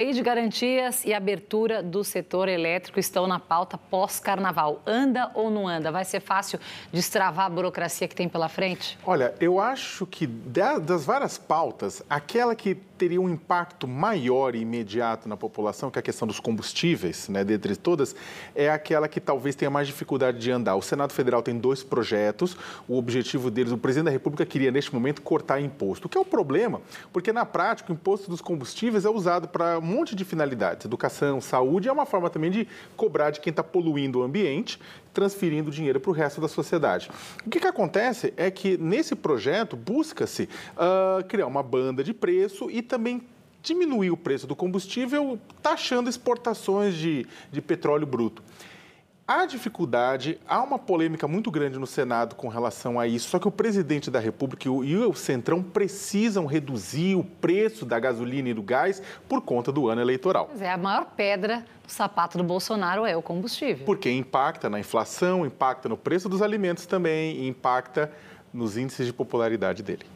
Lei de garantias e abertura do setor elétrico estão na pauta pós-carnaval. Anda ou não anda? Vai ser fácil destravar a burocracia que tem pela frente? Olha, eu acho que das várias pautas, aquela que teria um impacto maior e imediato na população, que é a questão dos combustíveis, né, dentre todas, é aquela que talvez tenha mais dificuldade de andar. O Senado Federal tem dois projetos, o objetivo deles, o presidente da República queria, neste momento, cortar imposto, o que é um problema, porque na prática o imposto dos combustíveis é usado para monte de finalidades. Educação, saúde é uma forma também de cobrar de quem está poluindo o ambiente, transferindo dinheiro para o resto da sociedade. O que, que acontece é que nesse projeto busca-se uh, criar uma banda de preço e também diminuir o preço do combustível, taxando exportações de, de petróleo bruto. Há dificuldade, há uma polêmica muito grande no Senado com relação a isso, só que o presidente da República e o Centrão precisam reduzir o preço da gasolina e do gás por conta do ano eleitoral. Mas é, a maior pedra do sapato do Bolsonaro é o combustível. Porque impacta na inflação, impacta no preço dos alimentos também e impacta nos índices de popularidade dele.